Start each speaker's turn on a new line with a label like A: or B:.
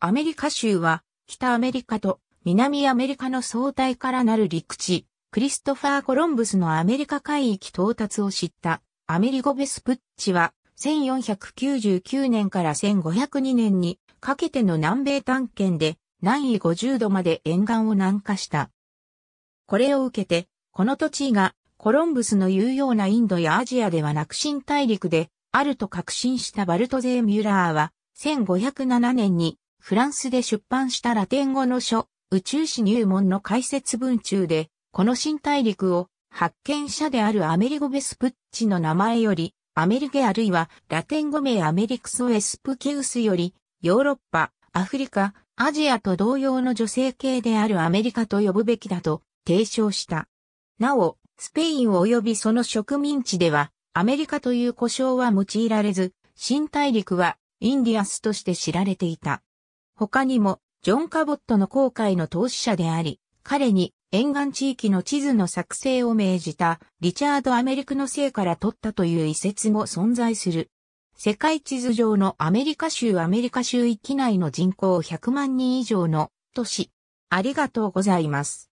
A: アメリカ州は、北アメリカと南アメリカの相対からなる陸地、クリストファー・コロンブスのアメリカ海域到達を知ったアメリゴ・ベスプッチは1499年から1502年にかけての南米探検で南緯50度まで沿岸を南下した。これを受けて、この土地がコロンブスの言うようなインドやアジアではなく新大陸であると確信したバルトゼー・ミュラーは1507年にフランスで出版したラテン語の書、宇宙史入門の解説文中で、この新大陸を発見者であるアメリゴ・ベスプッチの名前より、アメリゲあるいはラテン語名アメリクソ・エスプキウスより、ヨーロッパ、アフリカ、アジアと同様の女性系であるアメリカと呼ぶべきだと提唱した。なお、スペイン及びその植民地では、アメリカという呼称は用いられず、新大陸はインディアスとして知られていた。他にも、ジョン・カボットの航海の投資者であり、彼に沿岸地域の地図の作成を命じたリチャード・アメリクの姓から取ったという遺説も存在する。世界地図上のアメリカ州アメリカ州域内の人口100万人以上の都市。ありがとうございます。